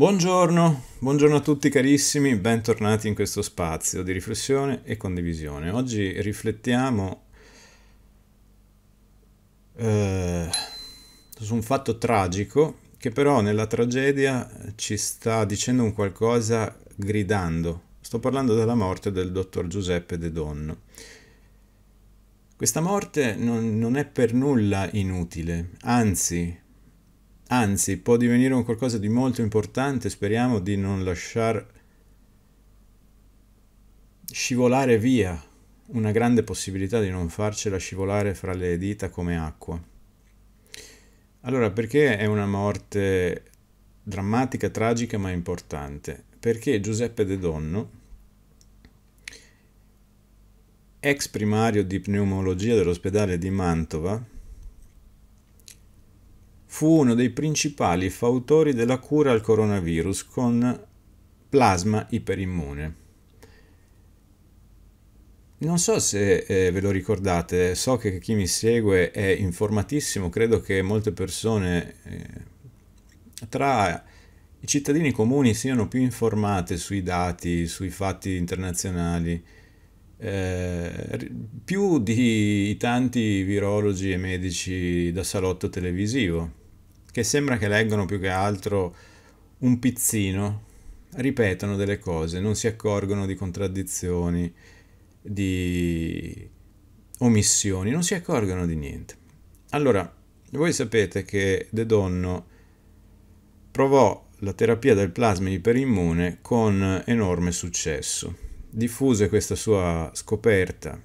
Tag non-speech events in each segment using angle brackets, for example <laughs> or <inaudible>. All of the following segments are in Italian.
Buongiorno, buongiorno a tutti carissimi, bentornati in questo spazio di riflessione e condivisione. Oggi riflettiamo eh, su un fatto tragico che però nella tragedia ci sta dicendo un qualcosa gridando. Sto parlando della morte del dottor Giuseppe De Donno. Questa morte non, non è per nulla inutile, anzi anzi può divenire un qualcosa di molto importante, speriamo di non lasciar scivolare via una grande possibilità di non farcela scivolare fra le dita come acqua. Allora, perché è una morte drammatica, tragica ma importante? Perché Giuseppe De Donno, ex primario di pneumologia dell'ospedale di Mantova, fu uno dei principali fautori della cura al coronavirus con plasma iperimmune. Non so se eh, ve lo ricordate, so che chi mi segue è informatissimo, credo che molte persone eh, tra i cittadini comuni siano più informate sui dati, sui fatti internazionali, eh, più di tanti virologi e medici da salotto televisivo che sembra che leggano più che altro un pizzino, ripetono delle cose, non si accorgono di contraddizioni, di omissioni, non si accorgono di niente. Allora, voi sapete che De Donno provò la terapia del plasma iperimmune con enorme successo. Diffuse questa sua scoperta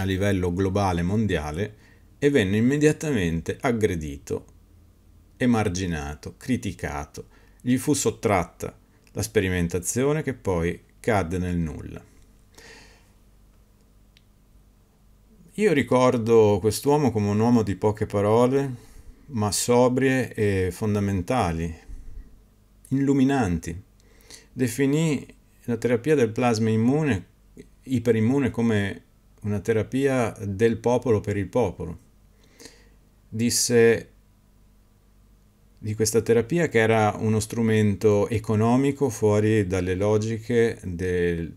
a livello globale mondiale e venne immediatamente aggredito emarginato, criticato, gli fu sottratta la sperimentazione che poi cadde nel nulla. Io ricordo quest'uomo come un uomo di poche parole, ma sobrie e fondamentali, illuminanti. Definì la terapia del plasma immune, iperimmune, come una terapia del popolo per il popolo. Disse di questa terapia che era uno strumento economico fuori dalle logiche del,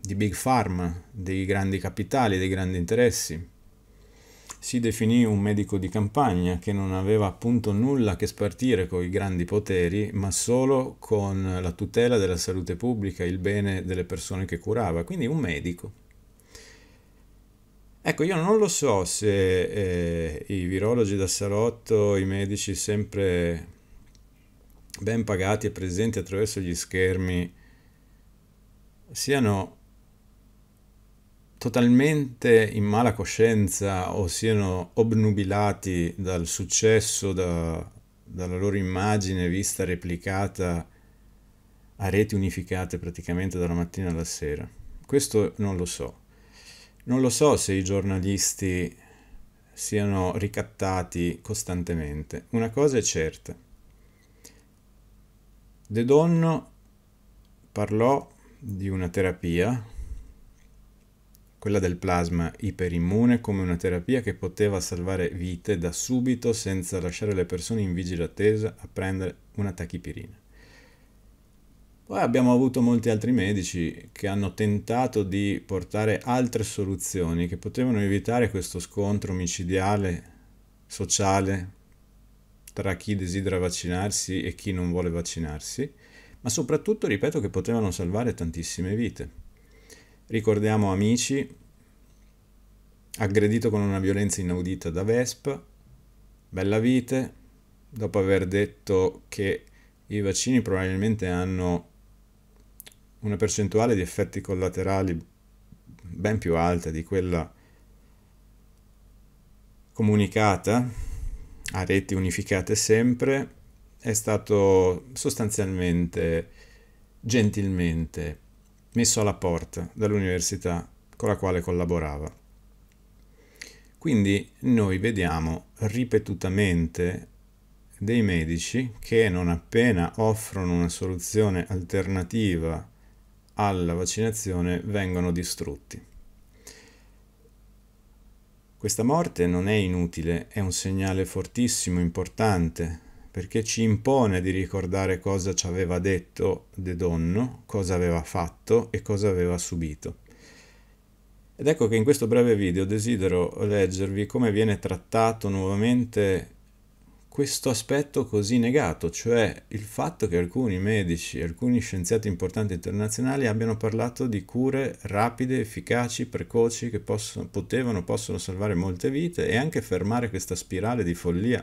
di Big Pharma, dei grandi capitali, dei grandi interessi. Si definì un medico di campagna che non aveva appunto nulla a che spartire con i grandi poteri, ma solo con la tutela della salute pubblica, il bene delle persone che curava, quindi un medico. Ecco, io non lo so se eh, i virologi da salotto, i medici sempre ben pagati e presenti attraverso gli schermi, siano totalmente in mala coscienza o siano obnubilati dal successo, da, dalla loro immagine vista replicata a reti unificate praticamente dalla mattina alla sera. Questo non lo so. Non lo so se i giornalisti siano ricattati costantemente. Una cosa è certa. De Donno parlò di una terapia, quella del plasma iperimmune, come una terapia che poteva salvare vite da subito senza lasciare le persone in vigile attesa a prendere una tachipirina. Poi abbiamo avuto molti altri medici che hanno tentato di portare altre soluzioni che potevano evitare questo scontro micidiale, sociale, tra chi desidera vaccinarsi e chi non vuole vaccinarsi, ma soprattutto ripeto che potevano salvare tantissime vite. Ricordiamo amici aggredito con una violenza inaudita da Vespa, vite, dopo aver detto che i vaccini probabilmente hanno una percentuale di effetti collaterali ben più alta di quella comunicata a reti unificate sempre è stato sostanzialmente gentilmente messo alla porta dall'università con la quale collaborava. Quindi noi vediamo ripetutamente dei medici che non appena offrono una soluzione alternativa alla vaccinazione vengono distrutti. Questa morte non è inutile, è un segnale fortissimo, importante, perché ci impone di ricordare cosa ci aveva detto De Donno, cosa aveva fatto e cosa aveva subito. Ed ecco che in questo breve video desidero leggervi come viene trattato nuovamente questo aspetto così negato, cioè il fatto che alcuni medici, alcuni scienziati importanti internazionali abbiano parlato di cure rapide, efficaci, precoci che possono, potevano, possono salvare molte vite e anche fermare questa spirale di follia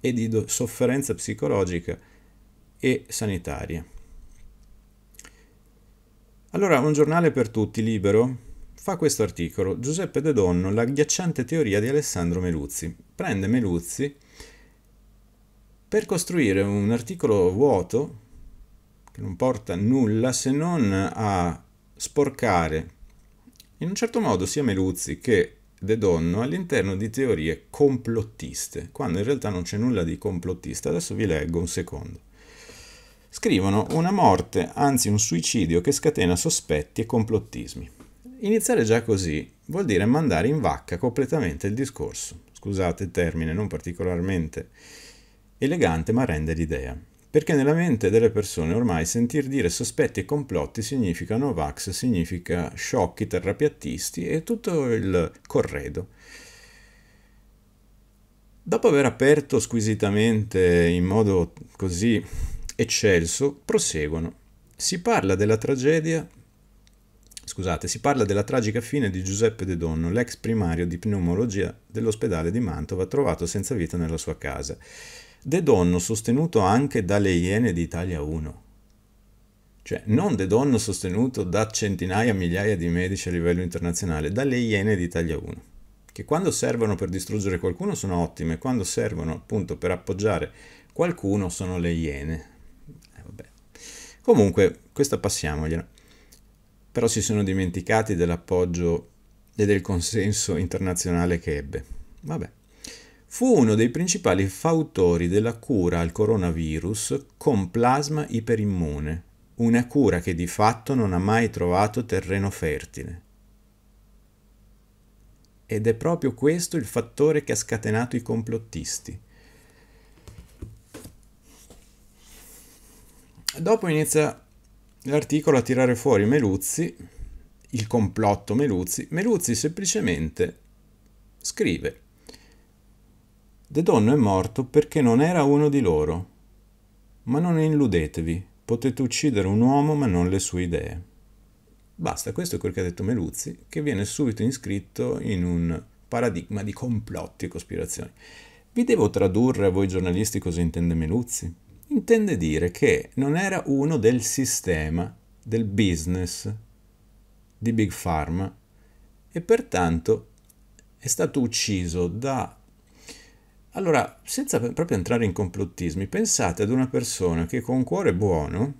e di do- sofferenza psicologica e sanitaria. Allora, un giornale per tutti, libero, fa questo articolo, Giuseppe De Donno, la ghiacciante teoria di Alessandro Meluzzi. Prende Meluzzi per costruire un articolo vuoto che non porta a nulla se non a sporcare in un certo modo sia Meluzzi che De Donno all'interno di teorie complottiste, quando in realtà non c'è nulla di complottista. Adesso vi leggo un secondo. Scrivono una morte, anzi un suicidio che scatena sospetti e complottismi. Iniziare già così vuol dire mandare in vacca completamente il discorso. Scusate il termine non particolarmente Elegante ma rende l'idea. Perché nella mente delle persone ormai sentir dire sospetti e complotti significa Novax, significa sciocchi, terrapiattisti e tutto il corredo. Dopo aver aperto squisitamente in modo così eccelso, proseguono. Si parla della tragedia Scusate, si parla della tragica fine di Giuseppe De Donno, l'ex primario di pneumologia dell'ospedale di Mantova, trovato senza vita nella sua casa. De Donno sostenuto anche dalle Iene d'Italia 1. Cioè, non De Donno sostenuto da centinaia, migliaia di medici a livello internazionale, dalle Iene d'Italia 1, che quando servono per distruggere qualcuno sono ottime, quando servono appunto per appoggiare qualcuno sono le Iene. Eh, vabbè. Comunque, questa passiamogliela. Però si sono dimenticati dell'appoggio e del consenso internazionale che ebbe. Vabbè fu uno dei principali fautori della cura al coronavirus con plasma iperimmune, una cura che di fatto non ha mai trovato terreno fertile. Ed è proprio questo il fattore che ha scatenato i complottisti. Dopo inizia l'articolo a tirare fuori Meluzzi, il complotto Meluzzi. Meluzzi semplicemente scrive De Donno è morto perché non era uno di loro. Ma non illudetevi, potete uccidere un uomo ma non le sue idee. Basta, questo è quel che ha detto Meluzzi, che viene subito iscritto in un paradigma di complotti e cospirazioni. Vi devo tradurre a voi giornalisti cosa intende Meluzzi? Intende dire che non era uno del sistema, del business, di Big Pharma e pertanto è stato ucciso da allora, senza proprio entrare in complottismi, pensate ad una persona che con cuore buono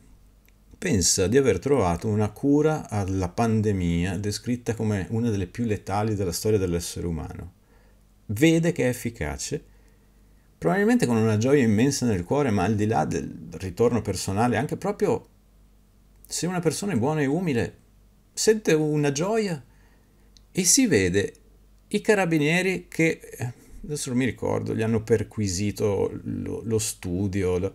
pensa di aver trovato una cura alla pandemia descritta come una delle più letali della storia dell'essere umano. Vede che è efficace, probabilmente con una gioia immensa nel cuore, ma al di là del ritorno personale, anche proprio se una persona è buona e umile, sente una gioia e si vede i carabinieri che eh, adesso non mi ricordo, gli hanno perquisito lo, lo studio, lo...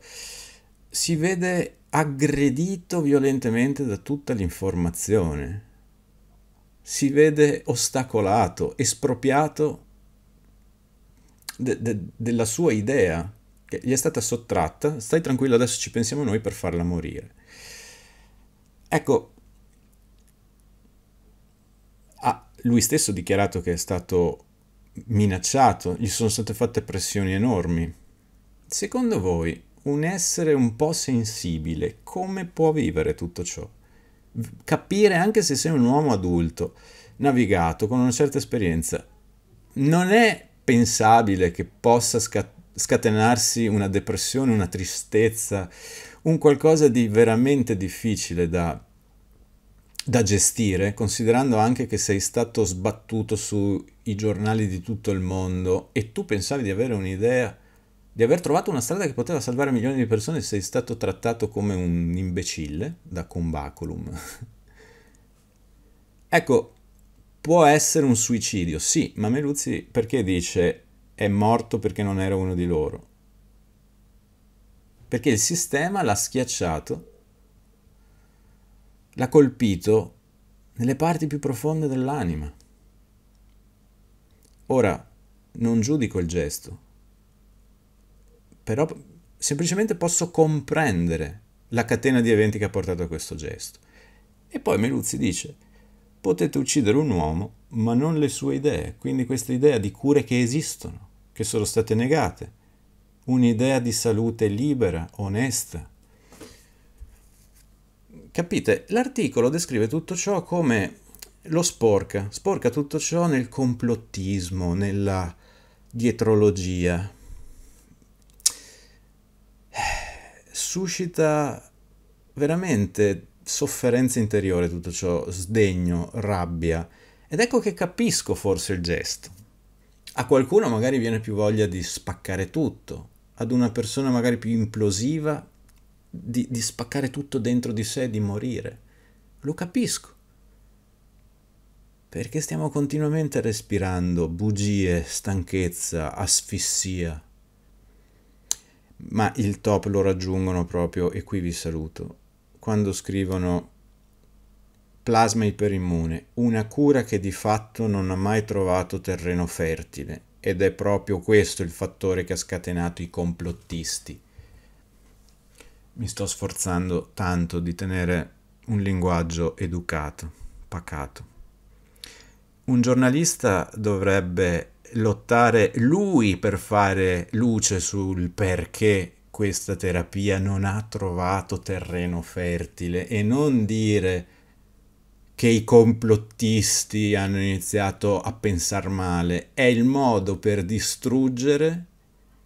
si vede aggredito violentemente da tutta l'informazione, si vede ostacolato, espropriato de, de, della sua idea che gli è stata sottratta, stai tranquillo adesso ci pensiamo noi per farla morire. Ecco, ha lui stesso dichiarato che è stato minacciato, gli sono state fatte pressioni enormi. Secondo voi, un essere un po' sensibile, come può vivere tutto ciò? Capire anche se sei un uomo adulto, navigato, con una certa esperienza, non è pensabile che possa scattare scatenarsi una depressione, una tristezza, un qualcosa di veramente difficile da da gestire, considerando anche che sei stato sbattuto sui giornali di tutto il mondo e tu pensavi di avere un'idea, di aver trovato una strada che poteva salvare milioni di persone, sei stato trattato come un imbecille da combaculum. <laughs> ecco, può essere un suicidio, sì, ma Meluzzi perché dice è morto perché non era uno di loro? Perché il sistema l'ha schiacciato l'ha colpito nelle parti più profonde dell'anima. Ora, non giudico il gesto, però semplicemente posso comprendere la catena di eventi che ha portato a questo gesto. E poi Meluzzi dice, potete uccidere un uomo, ma non le sue idee, quindi questa idea di cure che esistono, che sono state negate, un'idea di salute libera, onesta, Capite? L'articolo descrive tutto ciò come lo sporca, sporca tutto ciò nel complottismo, nella dietrologia. Eh, suscita veramente sofferenza interiore tutto ciò, sdegno, rabbia. Ed ecco che capisco forse il gesto. A qualcuno magari viene più voglia di spaccare tutto, ad una persona magari più implosiva di, di spaccare tutto dentro di sé, di morire. Lo capisco. Perché stiamo continuamente respirando bugie, stanchezza, asfissia. Ma il top lo raggiungono proprio, e qui vi saluto, quando scrivono plasma iperimmune, una cura che di fatto non ha mai trovato terreno fertile. Ed è proprio questo il fattore che ha scatenato i complottisti mi sto sforzando tanto di tenere un linguaggio educato, pacato. Un giornalista dovrebbe lottare lui per fare luce sul perché questa terapia non ha trovato terreno fertile e non dire che i complottisti hanno iniziato a pensare male, è il modo per distruggere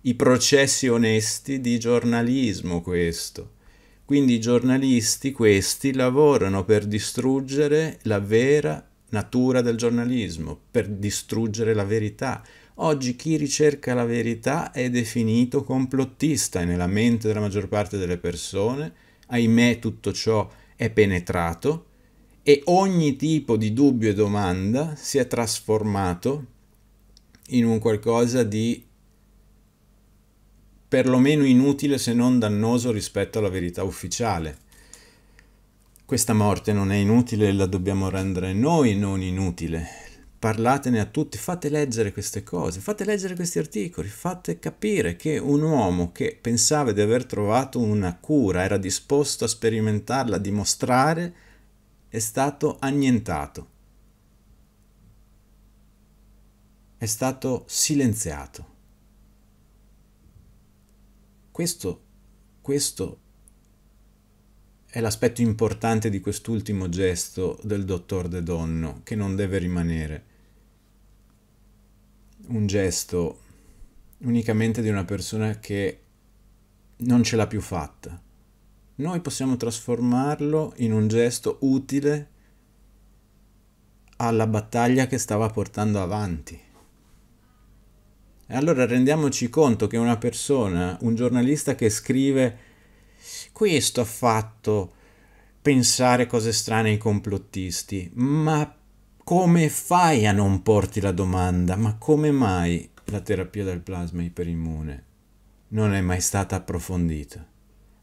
i processi onesti di giornalismo questo. Quindi i giornalisti questi lavorano per distruggere la vera natura del giornalismo, per distruggere la verità. Oggi chi ricerca la verità è definito complottista e nella mente della maggior parte delle persone, ahimè tutto ciò è penetrato e ogni tipo di dubbio e domanda si è trasformato in un qualcosa di perlomeno inutile se non dannoso rispetto alla verità ufficiale. Questa morte non è inutile, la dobbiamo rendere noi non inutile. Parlatene a tutti, fate leggere queste cose, fate leggere questi articoli, fate capire che un uomo che pensava di aver trovato una cura, era disposto a sperimentarla, a dimostrare, è stato annientato, è stato silenziato. Questo, questo è l'aspetto importante di quest'ultimo gesto del dottor De Donno, che non deve rimanere un gesto unicamente di una persona che non ce l'ha più fatta. Noi possiamo trasformarlo in un gesto utile alla battaglia che stava portando avanti. E allora rendiamoci conto che una persona, un giornalista che scrive questo ha fatto pensare cose strane ai complottisti, ma come fai a non porti la domanda? Ma come mai la terapia del plasma iperimmune non è mai stata approfondita?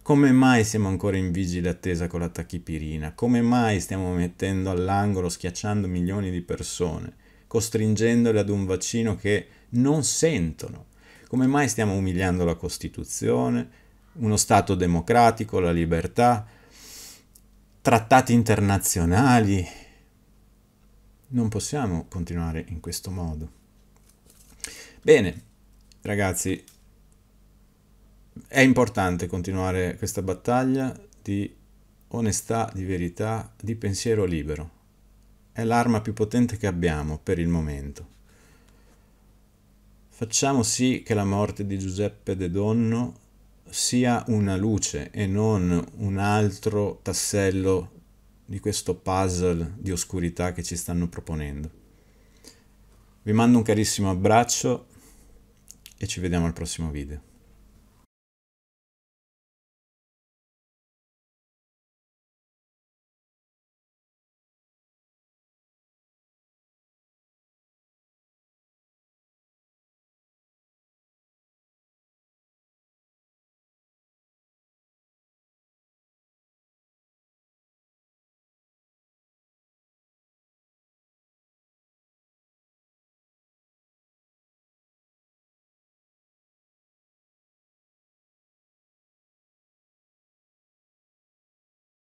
Come mai siamo ancora in vigile attesa con la tachipirina? Come mai stiamo mettendo all'angolo, schiacciando milioni di persone? costringendole ad un vaccino che non sentono. Come mai stiamo umiliando la Costituzione, uno Stato democratico, la libertà, trattati internazionali? Non possiamo continuare in questo modo. Bene, ragazzi, è importante continuare questa battaglia di onestà, di verità, di pensiero libero è l'arma più potente che abbiamo per il momento. Facciamo sì che la morte di Giuseppe De Donno sia una luce e non un altro tassello di questo puzzle di oscurità che ci stanno proponendo. Vi mando un carissimo abbraccio e ci vediamo al prossimo video.